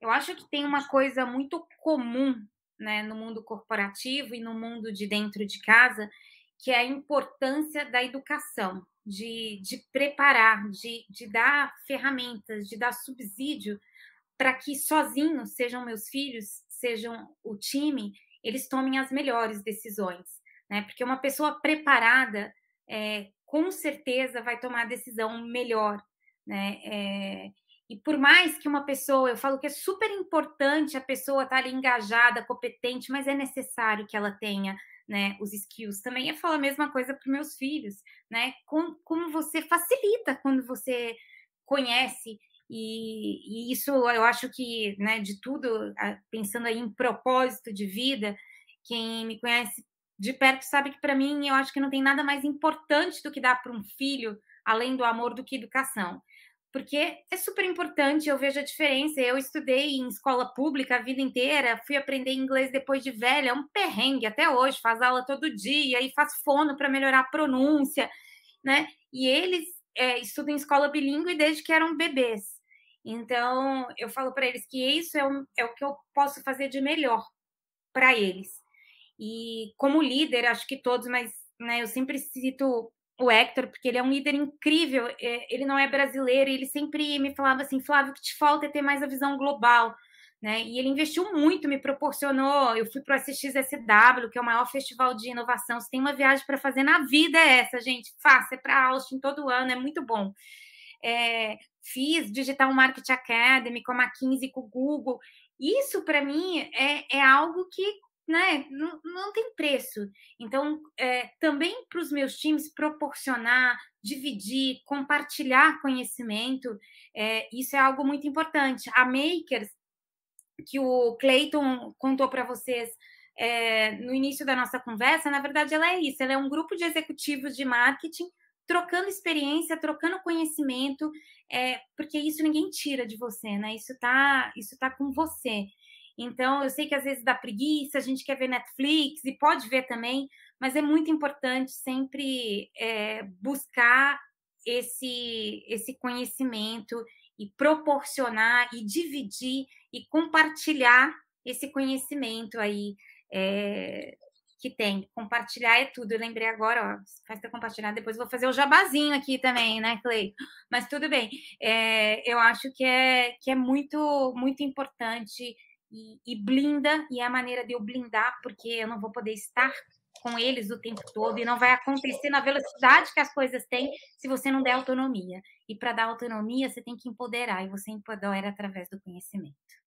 Eu acho que tem uma coisa muito comum né, no mundo corporativo e no mundo de dentro de casa, que é a importância da educação, de, de preparar, de, de dar ferramentas, de dar subsídio para que sozinhos, sejam meus filhos, sejam o time, eles tomem as melhores decisões. Né? Porque uma pessoa preparada, é, com certeza, vai tomar a decisão melhor. Né? É, e por mais que uma pessoa, eu falo que é super importante a pessoa estar tá ali engajada, competente, mas é necessário que ela tenha né, os skills. Também eu falo a mesma coisa para meus filhos, né? Como, como você facilita quando você conhece e, e, isso eu acho que, né, de tudo, pensando aí em propósito de vida, quem me conhece de perto sabe que para mim eu acho que não tem nada mais importante do que dar para um filho, além do amor, do que educação porque é super importante, eu vejo a diferença. Eu estudei em escola pública a vida inteira, fui aprender inglês depois de velha, é um perrengue até hoje, faz aula todo dia e faz fono para melhorar a pronúncia, né? E eles é, estudam em escola bilíngue desde que eram bebês. Então, eu falo para eles que isso é o, é o que eu posso fazer de melhor para eles. E como líder, acho que todos, mas né, eu sempre cito o Hector, porque ele é um líder incrível, é, ele não é brasileiro, ele sempre me falava assim, Flávio, o que te falta é ter mais a visão global, né? E ele investiu muito, me proporcionou, eu fui para o SXSW, que é o maior festival de inovação, se tem uma viagem para fazer na vida é essa, gente, faça, é para Austin todo ano, é muito bom. É, fiz Digital marketing Academy com a McKinsey, com o Google, isso para mim é, é algo que né, não, não tem preço. Então, é, também para os meus times proporcionar, dividir, compartilhar conhecimento, é, isso é algo muito importante. A Makers, que o Clayton contou para vocês é, no início da nossa conversa, na verdade ela é isso, ela é um grupo de executivos de marketing trocando experiência, trocando conhecimento, porque isso ninguém tira de você, né? Isso tá, isso tá com você. Então, eu sei que às vezes dá preguiça, a gente quer ver Netflix e pode ver também, mas é muito importante sempre é, buscar esse, esse conhecimento e proporcionar e dividir e compartilhar esse conhecimento aí é, que tem. Compartilhar é tudo. Eu lembrei agora, faz ter compartilhar depois vou fazer o jabazinho aqui também, né, Clay? Mas tudo bem. É, eu acho que é, que é muito, muito importante e, e, blinda, e é a maneira de eu blindar, porque eu não vou poder estar com eles o tempo todo e não vai acontecer na velocidade que as coisas têm se você não der autonomia. E para dar autonomia, você tem que empoderar, e você empodera através do conhecimento.